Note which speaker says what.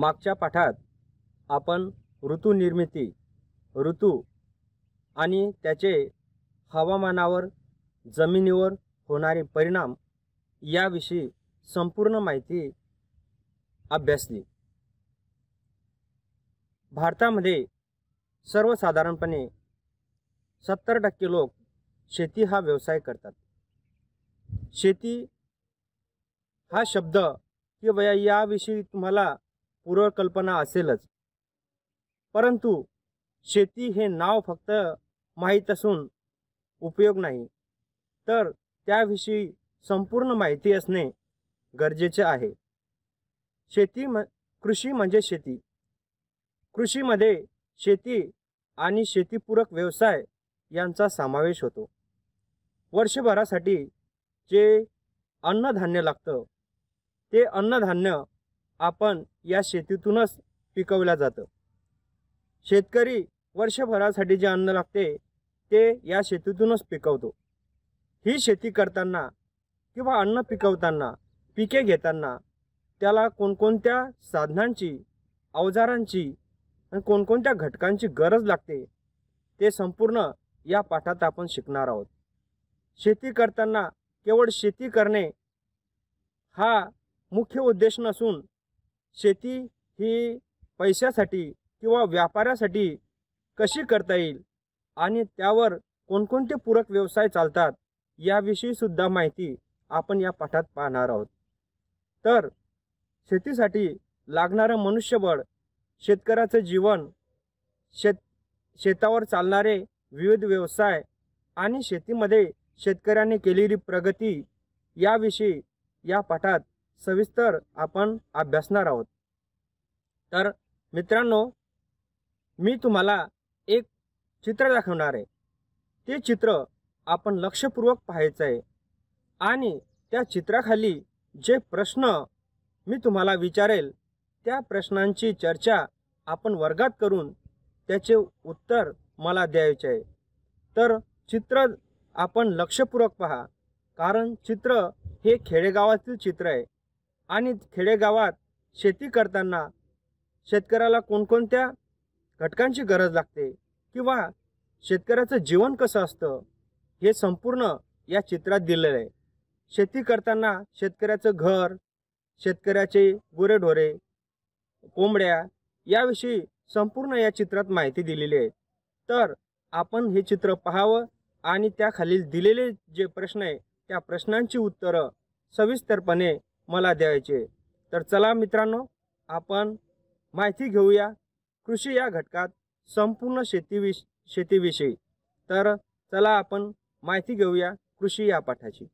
Speaker 1: मागच्या पाठात आपण ऋतुनिर्मिती ऋतू आणि त्याचे हवामानावर जमिनीवर होणारे परिणाम याविषयी संपूर्ण माहिती अभ्यासली भारतामध्ये सर्वसाधारणपणे सत्तर टक्के लोक शेती हा व्यवसाय करतात शेती हा शब्द किंवा याविषयी तुम्हाला पूर्व कल्पना असेलच परंतु शेती हे नाव फक्त माहीत असून उपयोग नाही तर त्याविषयी संपूर्ण माहिती असणे गरजेचे आहे शेती म कृषी म्हणजे शेती कृषीमध्ये शेती आणि शेतीपूरक व्यवसाय यांचा समावेश होतो वर्षभरासाठी जे अन्नधान्य लागतं ते अन्नधान्य आपण या शेतीतूनच पिकवल्या जातं शेतकरी वर्षभरासाठी जे अन्न लागते ते या शेतीतूनच पिकवतो ही शेती करताना किंवा अन्न पिकवताना पिके घेताना त्याला कोणकोणत्या साधनांची अवजारांची आणि कोणकोणत्या घटकांची गरज लागते ते संपूर्ण या पाठात आपण शिकणार आहोत शेती करताना केवळ शेती करणे हा मुख्य उद्देश नसून शेती ही पैशासाठी किंवा व्यापारासाठी कशी करता येईल आणि त्यावर कोणकोणते पूरक व्यवसाय चालतात याविषयी सुद्धा माहिती आपण या पाठात पाहणार आहोत तर शेतीसाठी लागणारं मनुष्यबळ शेतकऱ्याचं जीवन शेत शेतावर चालणारे विविध व्यवसाय आणि शेतीमध्ये शेतकऱ्याने केलेली प्रगती याविषयी या पाठात सविस्तर आपण अभ्यासणार आहोत तर मित्रांनो मी तुम्हाला एक चित्र दाखवणार आहे ते चित्र आपण लक्षपूर्वक पाहायचं आहे आणि त्या चित्राखाली जे प्रश्न मी तुम्हाला विचारेल त्या प्रश्नांची चर्चा आपण वर्गात करून त्याचे उत्तर मला द्यायचे आहे तर चित्र आपण लक्षपूर्वक पहा कारण चित्र हे खेडेगावातील चित्र आहे आणि खेडेगावात शेती करताना शेतकऱ्याला कोणकोणत्या घटकांची गरज लागते किंवा शेतकऱ्याचं जीवन कसं असतं हे संपूर्ण या चित्रात दिलेलं आहे शेती करताना शेतकऱ्याचं घर शेतकऱ्याचे गुरेढोरे कोंबड्या याविषयी संपूर्ण या चित्रात माहिती दिलेली आहे तर आपण हे चित्र पाहावं आणि त्याखालील दिलेले जे प्रश्न आहे त्या प्रश्नांची उत्तरं सविस्तरपणे मला द्यायचे तर चला मित्रांनो आपण माहिती घेऊया कृषी या घटकात संपूर्ण शेतीविष शेतीविषयी तर चला आपण माहिती घेऊया कृषी या पाठाची